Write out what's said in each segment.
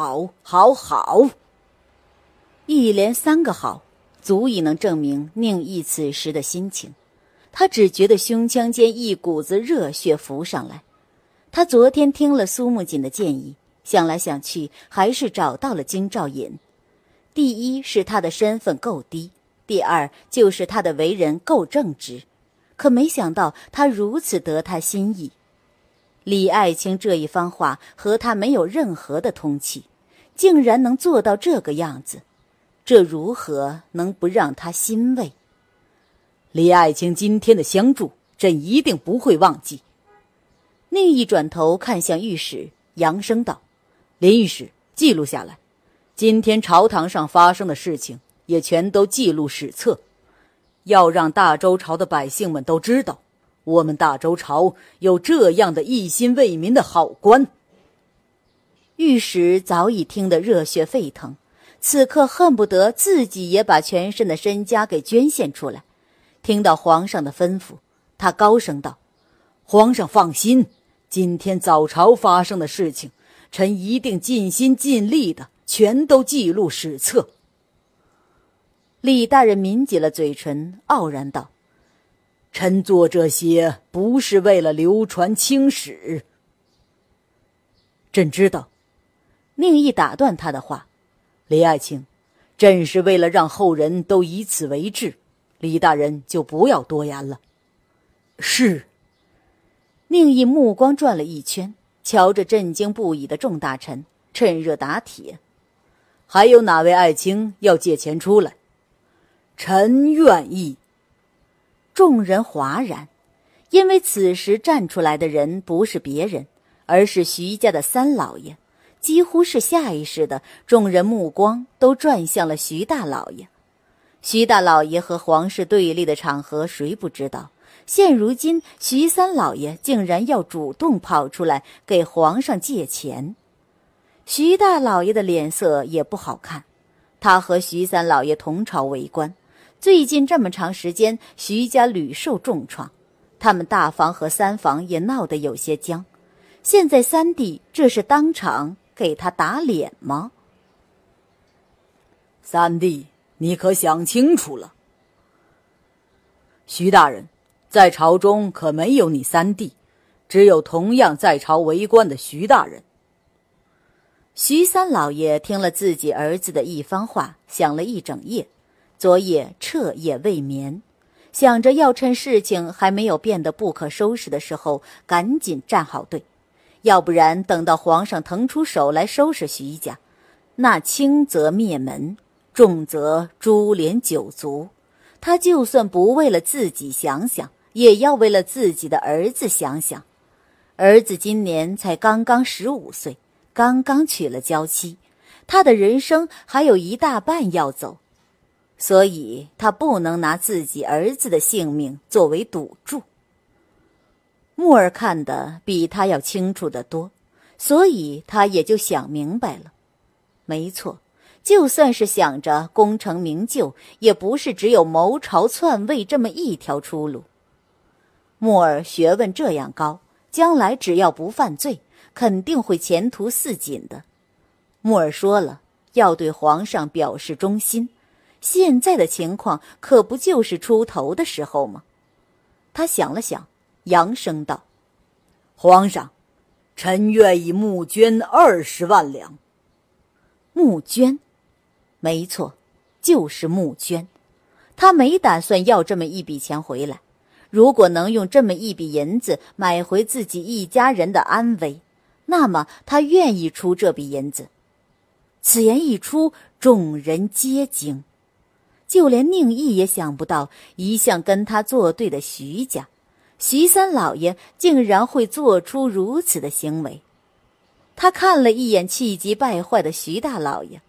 好，好，好。一连三个好，足以能证明宁毅此时的心情。他只觉得胸腔间一股子热血浮上来。他昨天听了苏木槿的建议，想来想去，还是找到了金兆尹。第一是他的身份够低，第二就是他的为人够正直。可没想到他如此得他心意。李爱卿这一番话和他没有任何的通气。竟然能做到这个样子，这如何能不让他欣慰？李爱卿今天的相助，朕一定不会忘记。另一转头看向御史，扬声道：“林御史，记录下来，今天朝堂上发生的事情也全都记录史册，要让大周朝的百姓们都知道，我们大周朝有这样的一心为民的好官。”御史早已听得热血沸腾，此刻恨不得自己也把全身的身家给捐献出来。听到皇上的吩咐，他高声道：“皇上放心，今天早朝发生的事情，臣一定尽心尽力的，全都记录史册。”李大人抿紧了嘴唇，傲然道：“臣做这些不是为了流传青史，朕知道。”宁毅打断他的话：“李爱卿，朕是为了让后人都以此为志，李大人就不要多言了。”是。宁毅目光转了一圈，瞧着震惊不已的众大臣，趁热打铁：“还有哪位爱卿要借钱出来？”“臣愿意。”众人哗然，因为此时站出来的人不是别人，而是徐家的三老爷。几乎是下意识的，众人目光都转向了徐大老爷。徐大老爷和皇室对立的场合谁不知道？现如今，徐三老爷竟然要主动跑出来给皇上借钱，徐大老爷的脸色也不好看。他和徐三老爷同朝为官，最近这么长时间，徐家屡受重创，他们大房和三房也闹得有些僵。现在三弟这是当场。给他打脸吗？三弟，你可想清楚了？徐大人在朝中可没有你三弟，只有同样在朝为官的徐大人。徐三老爷听了自己儿子的一番话，想了一整夜，昨夜彻夜未眠，想着要趁事情还没有变得不可收拾的时候，赶紧站好队。要不然，等到皇上腾出手来收拾徐家，那轻则灭门，重则株连九族。他就算不为了自己想想，也要为了自己的儿子想想。儿子今年才刚刚十五岁，刚刚娶了娇妻，他的人生还有一大半要走，所以他不能拿自己儿子的性命作为赌注。木儿看得比他要清楚的多，所以他也就想明白了。没错，就算是想着功成名就，也不是只有谋朝篡位这么一条出路。木儿学问这样高，将来只要不犯罪，肯定会前途似锦的。木儿说了，要对皇上表示忠心，现在的情况可不就是出头的时候吗？他想了想。扬声道：“皇上，臣愿意募捐二十万两。募捐，没错，就是募捐。他没打算要这么一笔钱回来。如果能用这么一笔银子买回自己一家人的安危，那么他愿意出这笔银子。”此言一出，众人皆惊，就连宁毅也想不到，一向跟他作对的徐家。徐三老爷竟然会做出如此的行为，他看了一眼气急败坏的徐大老爷，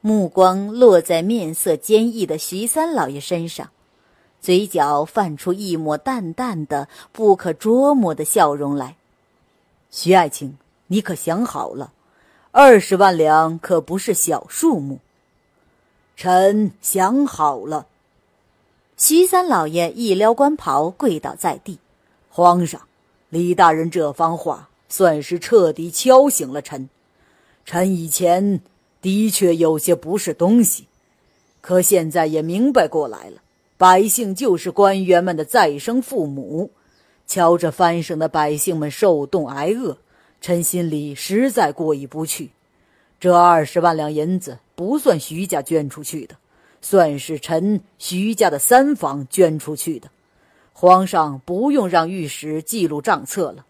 目光落在面色坚毅的徐三老爷身上，嘴角泛出一抹淡淡的、不可捉摸的笑容来。徐爱卿，你可想好了？二十万两可不是小数目。臣想好了。徐三老爷一撩官袍，跪倒在地。皇上，李大人这番话算是彻底敲醒了臣。臣以前的确有些不是东西，可现在也明白过来了。百姓就是官员们的再生父母，瞧着藩省的百姓们受冻挨饿，臣心里实在过意不去。这二十万两银子不算徐家捐出去的，算是臣徐家的三房捐出去的。皇上不用让御史记录账册了。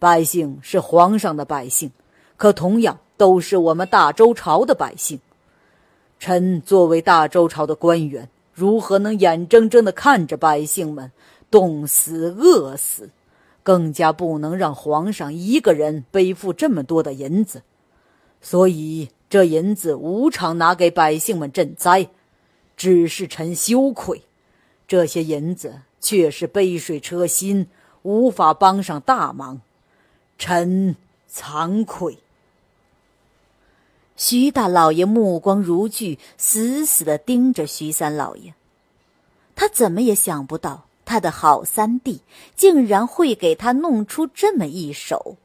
百姓是皇上的百姓，可同样都是我们大周朝的百姓。臣作为大周朝的官员，如何能眼睁睁地看着百姓们冻死饿死？更加不能让皇上一个人背负这么多的银子。所以，这银子无偿拿给百姓们赈灾，只是臣羞愧，这些银子。却是杯水车薪，无法帮上大忙，臣惭愧。徐大老爷目光如炬，死死的盯着徐三老爷。他怎么也想不到，他的好三弟竟然会给他弄出这么一手。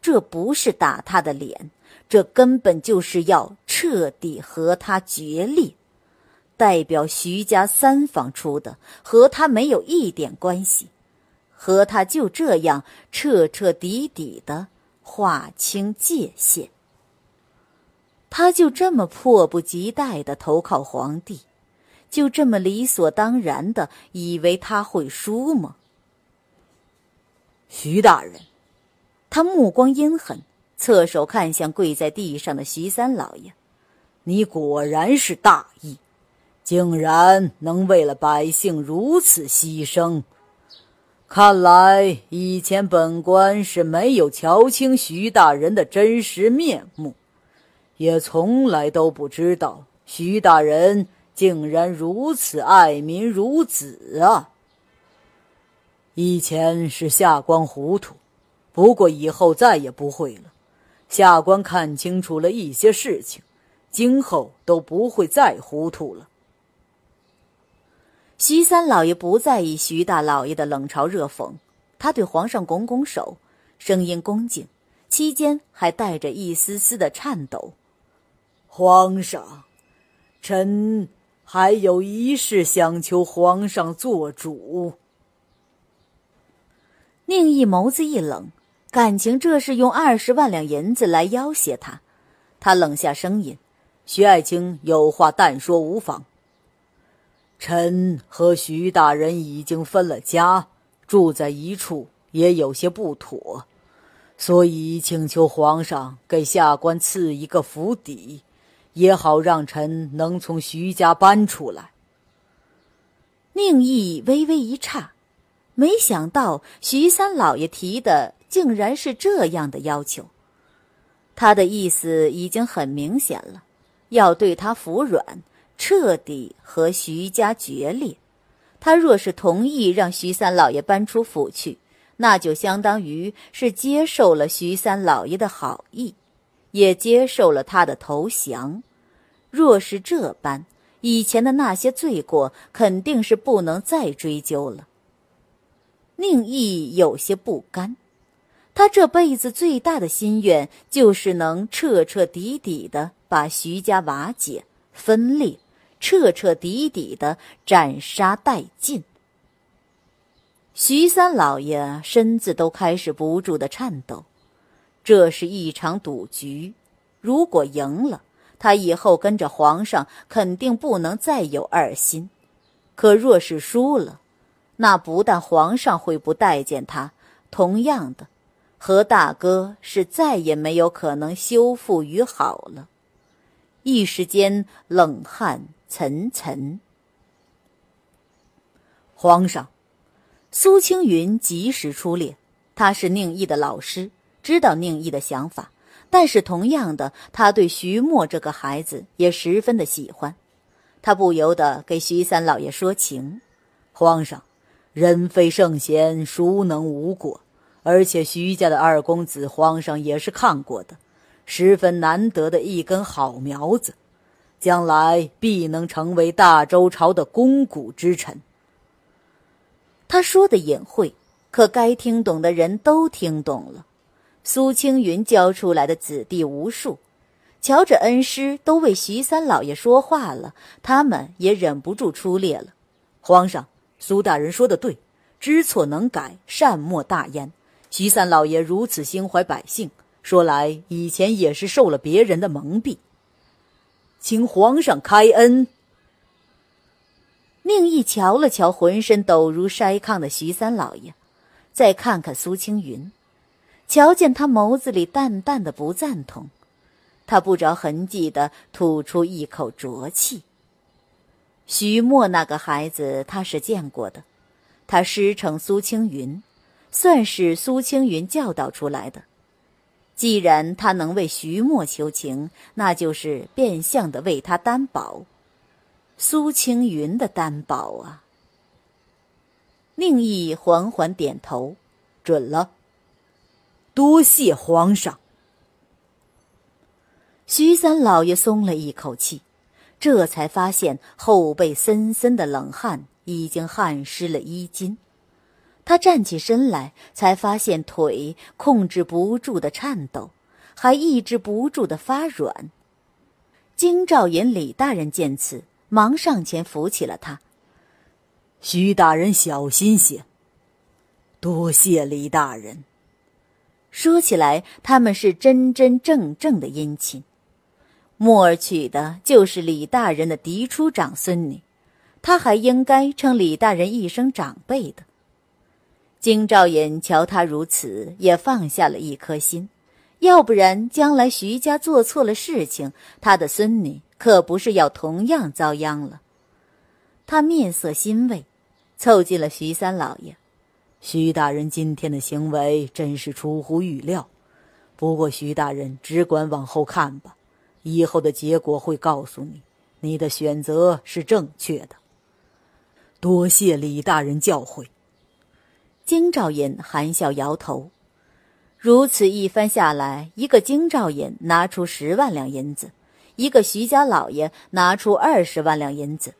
这不是打他的脸，这根本就是要彻底和他决裂。代表徐家三房出的，和他没有一点关系，和他就这样彻彻底底的划清界限。他就这么迫不及待的投靠皇帝，就这么理所当然的以为他会输吗？徐大人，他目光阴狠，侧手看向跪在地上的徐三老爷，你果然是大义。竟然能为了百姓如此牺牲，看来以前本官是没有瞧清徐大人的真实面目，也从来都不知道徐大人竟然如此爱民如子啊！以前是下官糊涂，不过以后再也不会了。下官看清楚了一些事情，今后都不会再糊涂了。徐三老爷不在意徐大老爷的冷嘲热讽，他对皇上拱拱手，声音恭敬，期间还带着一丝丝的颤抖。皇上，臣还有一事想求皇上做主。宁毅眸子一冷，感情这是用二十万两银子来要挟他。他冷下声音：“徐爱卿有话但说无妨。”臣和徐大人已经分了家，住在一处也有些不妥，所以请求皇上给下官赐一个府邸，也好让臣能从徐家搬出来。宁毅微微一诧，没想到徐三老爷提的竟然是这样的要求，他的意思已经很明显了，要对他服软。彻底和徐家决裂，他若是同意让徐三老爷搬出府去，那就相当于是接受了徐三老爷的好意，也接受了他的投降。若是这般，以前的那些罪过肯定是不能再追究了。宁毅有些不甘，他这辈子最大的心愿就是能彻彻底底的把徐家瓦解、分裂。彻彻底底的斩杀殆尽。徐三老爷身子都开始不住的颤抖。这是一场赌局，如果赢了，他以后跟着皇上肯定不能再有二心；可若是输了，那不但皇上会不待见他，同样的，和大哥是再也没有可能修复于好了。一时间冷汗。岑岑，皇上，苏青云及时出列。他是宁毅的老师，知道宁毅的想法。但是同样的，他对徐墨这个孩子也十分的喜欢。他不由得给徐三老爷说情。皇上，人非圣贤，孰能无过？而且徐家的二公子，皇上也是看过的，十分难得的一根好苗子。将来必能成为大周朝的肱骨之臣。他说的隐晦，可该听懂的人都听懂了。苏青云教出来的子弟无数，瞧着恩师都为徐三老爷说话了，他们也忍不住出列了。皇上，苏大人说的对，知错能改，善莫大焉。徐三老爷如此心怀百姓，说来以前也是受了别人的蒙蔽。请皇上开恩。宁毅瞧了瞧浑身抖如筛糠的徐三老爷，再看看苏青云，瞧见他眸子里淡淡的不赞同，他不着痕迹的吐出一口浊气。徐墨那个孩子，他是见过的，他师承苏青云，算是苏青云教导出来的。既然他能为徐墨求情，那就是变相的为他担保，苏青云的担保啊！宁毅缓缓点头，准了。多谢皇上。徐三老爷松了一口气，这才发现后背森森的冷汗已经汗湿了衣襟。他站起身来，才发现腿控制不住的颤抖，还抑制不住的发软。京兆尹李大人见此，忙上前扶起了他。徐大人小心些。多谢李大人。说起来，他们是真真正正的姻亲，墨儿娶的就是李大人的嫡出长孙女，他还应该称李大人一声长辈的。金兆尹瞧他如此，也放下了一颗心。要不然将来徐家做错了事情，他的孙女可不是要同样遭殃了。他面色欣慰，凑近了徐三老爷：“徐大人今天的行为真是出乎预料。不过徐大人只管往后看吧，以后的结果会告诉你。你的选择是正确的。多谢李大人教诲。”京兆尹含笑摇头，如此一番下来，一个京兆尹拿出十万两银子，一个徐家老爷拿出二十万两银子，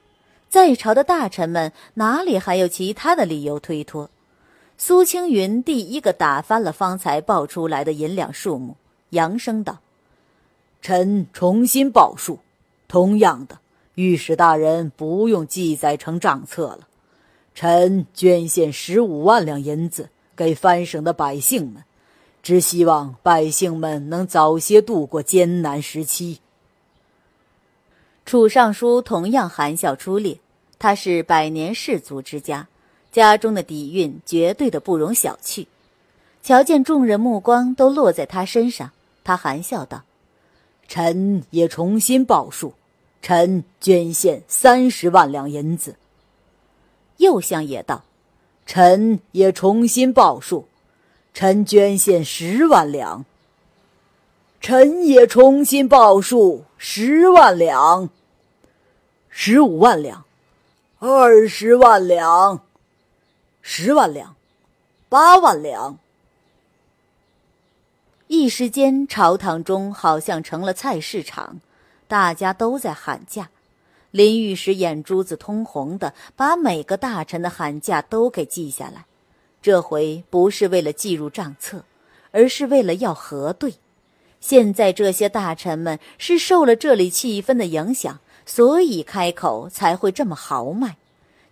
在朝的大臣们哪里还有其他的理由推脱？苏青云第一个打翻了方才报出来的银两数目，扬声道：“臣重新报数，同样的，御史大人不用记载成账册了。”臣捐献十五万两银子给藩省的百姓们，只希望百姓们能早些度过艰难时期。楚尚书同样含笑出列，他是百年士族之家，家中的底蕴绝对的不容小觑。瞧见众人目光都落在他身上，他含笑道：“臣也重新报数，臣捐献三十万两银子。”右相也道：“臣也重新报数，臣捐献十万两。臣也重新报数十万两、十五万两、二十万两、十万两、八万两。”一时间，朝堂中好像成了菜市场，大家都在喊价。林玉石眼珠子通红的，把每个大臣的喊价都给记下来。这回不是为了记入账册，而是为了要核对。现在这些大臣们是受了这里气氛的影响，所以开口才会这么豪迈。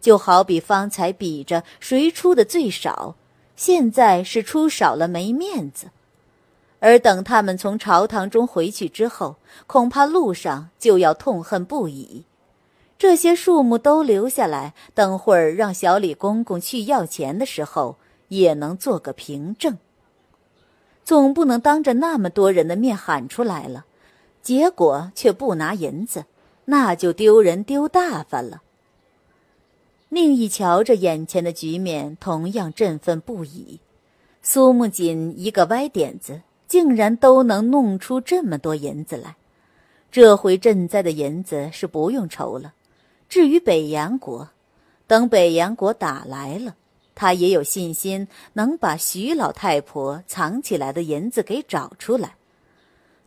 就好比方才比着谁出的最少，现在是出少了没面子。而等他们从朝堂中回去之后，恐怕路上就要痛恨不已。这些树木都留下来，等会儿让小李公公去要钱的时候也能做个凭证。总不能当着那么多人的面喊出来了，结果却不拿银子，那就丢人丢大发了。宁毅瞧着眼前的局面，同样振奋不已。苏木锦一个歪点子，竟然都能弄出这么多银子来，这回赈灾的银子是不用愁了。至于北洋国，等北洋国打来了，他也有信心能把徐老太婆藏起来的银子给找出来。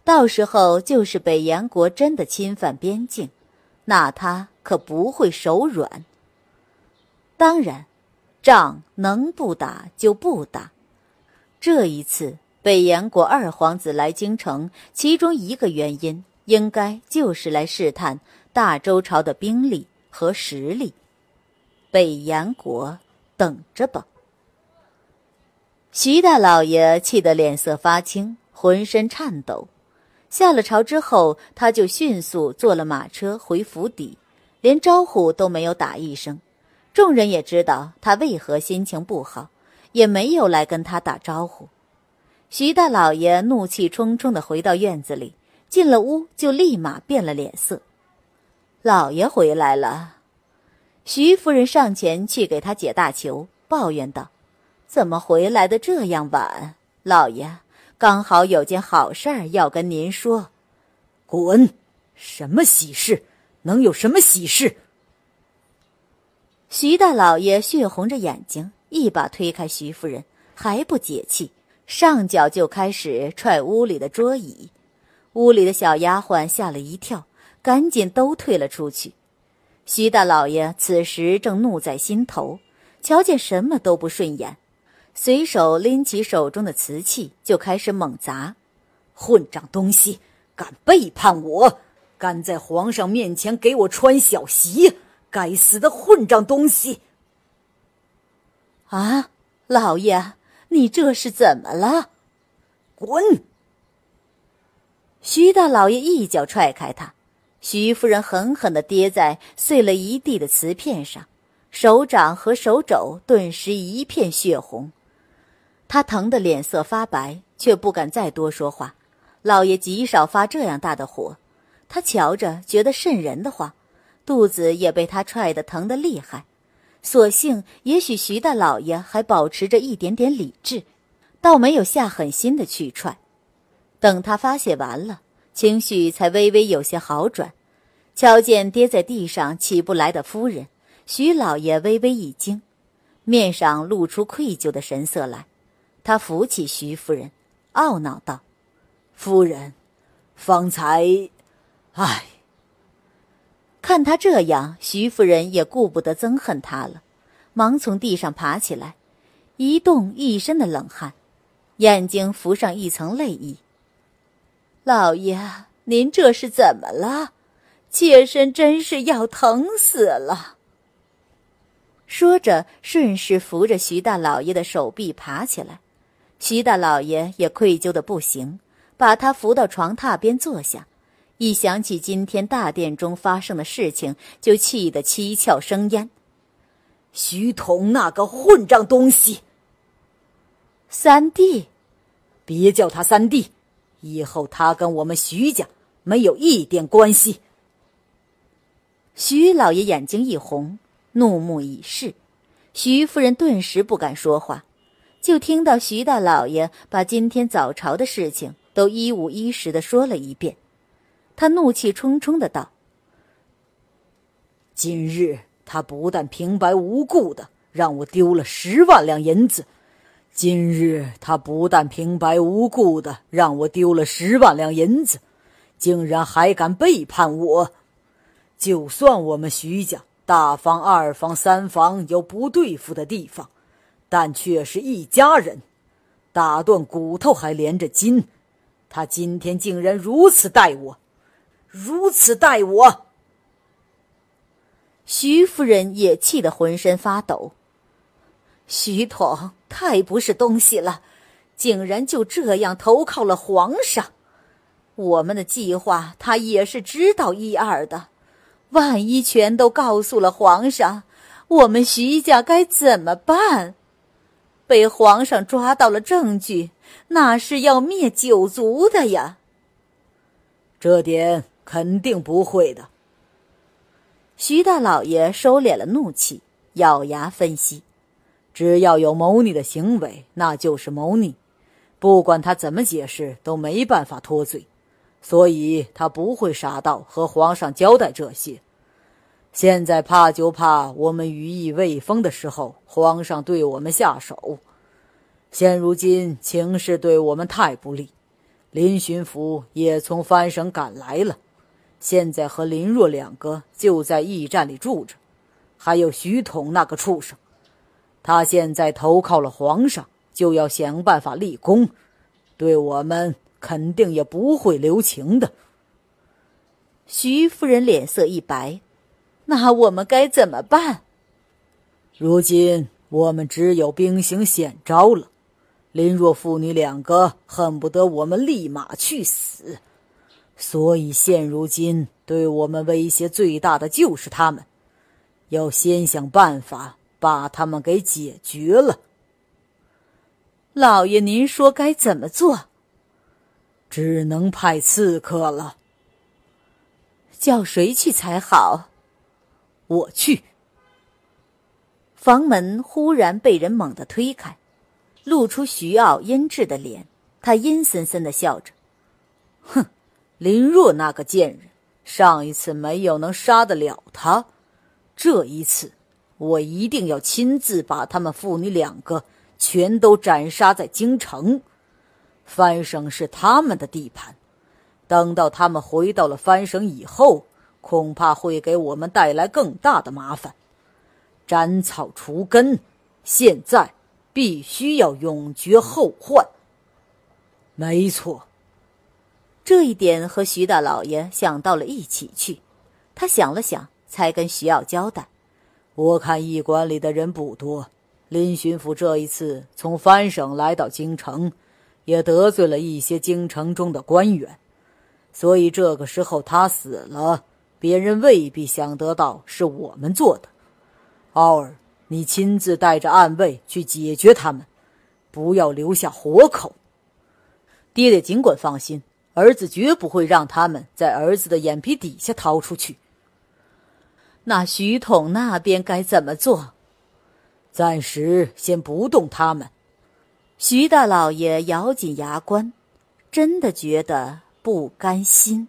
到时候，就是北洋国真的侵犯边境，那他可不会手软。当然，仗能不打就不打。这一次，北洋国二皇子来京城，其中一个原因，应该就是来试探。大周朝的兵力和实力，北燕国等着吧。徐大老爷气得脸色发青，浑身颤抖。下了朝之后，他就迅速坐了马车回府邸，连招呼都没有打一声。众人也知道他为何心情不好，也没有来跟他打招呼。徐大老爷怒气冲冲的回到院子里，进了屋就立马变了脸色。老爷回来了，徐夫人上前去给他解大球，抱怨道：“怎么回来的这样晚？老爷刚好有件好事儿要跟您说。”“滚！什么喜事？能有什么喜事？”徐大老爷血红着眼睛，一把推开徐夫人，还不解气，上脚就开始踹屋里的桌椅。屋里的小丫鬟吓了一跳。赶紧都退了出去。徐大老爷此时正怒在心头，瞧见什么都不顺眼，随手拎起手中的瓷器就开始猛砸：“混账东西，敢背叛我！敢在皇上面前给我穿小鞋！该死的混账东西！”啊，老爷，你这是怎么了？滚！徐大老爷一脚踹开他。徐夫人狠狠地跌在碎了一地的瓷片上，手掌和手肘顿时一片血红，她疼得脸色发白，却不敢再多说话。老爷极少发这样大的火，他瞧着觉得瘆人的话，肚子也被他踹得疼得厉害。所幸，也许徐大老爷还保持着一点点理智，倒没有下狠心的去踹。等他发泄完了。情绪才微微有些好转，瞧见跌在地上起不来的夫人，徐老爷微微一惊，面上露出愧疚的神色来。他扶起徐夫人，懊恼道：“夫人，方才……唉。”看他这样，徐夫人也顾不得憎恨他了，忙从地上爬起来，一动一身的冷汗，眼睛浮上一层泪意。老爷，您这是怎么了？妾身真是要疼死了。说着，顺势扶着徐大老爷的手臂爬起来。徐大老爷也愧疚的不行，把他扶到床榻边坐下。一想起今天大殿中发生的事情，就气得七窍生烟。徐桐那个混账东西！三弟，别叫他三弟。以后他跟我们徐家没有一点关系。徐老爷眼睛一红，怒目以视。徐夫人顿时不敢说话，就听到徐大老爷把今天早朝的事情都一五一十的说了一遍。他怒气冲冲的道：“今日他不但平白无故的让我丢了十万两银子。”今日他不但平白无故的让我丢了十万两银子，竟然还敢背叛我！就算我们徐家大房、二房、三房有不对付的地方，但却是一家人，打断骨头还连着筋。他今天竟然如此待我，如此待我！徐夫人也气得浑身发抖。徐统太不是东西了，竟然就这样投靠了皇上。我们的计划，他也是知道一二的。万一全都告诉了皇上，我们徐家该怎么办？被皇上抓到了证据，那是要灭九族的呀。这点肯定不会的。徐大老爷收敛了怒气，咬牙分析。只要有谋逆的行为，那就是谋逆，不管他怎么解释，都没办法脱罪，所以他不会傻到和皇上交代这些。现在怕就怕我们羽翼未丰的时候，皇上对我们下手。现如今情势对我们太不利，林巡抚也从藩省赶来了，现在和林若两个就在驿站里住着，还有徐统那个畜生。他现在投靠了皇上，就要想办法立功，对我们肯定也不会留情的。徐夫人脸色一白，那我们该怎么办？如今我们只有兵行险招了。林若父女两个恨不得我们立马去死，所以现如今对我们威胁最大的就是他们，要先想办法。把他们给解决了，老爷，您说该怎么做？只能派刺客了。叫谁去才好？我去。房门忽然被人猛地推开，露出徐傲阴鸷的脸，他阴森森的笑着：“哼，林若那个贱人，上一次没有能杀得了他，这一次。”我一定要亲自把他们父女两个全都斩杀在京城。藩省是他们的地盘，等到他们回到了藩省以后，恐怕会给我们带来更大的麻烦。斩草除根，现在必须要永绝后患。没错，这一点和徐大老爷想到了一起去。他想了想，才跟徐耀交代。我看驿馆里的人不多，林巡抚这一次从藩省来到京城，也得罪了一些京城中的官员，所以这个时候他死了，别人未必想得到是我们做的。奥尔，你亲自带着暗卫去解决他们，不要留下活口。爹爹尽管放心，儿子绝不会让他们在儿子的眼皮底下逃出去。那徐统那边该怎么做？暂时先不动他们。徐大老爷咬紧牙关，真的觉得不甘心。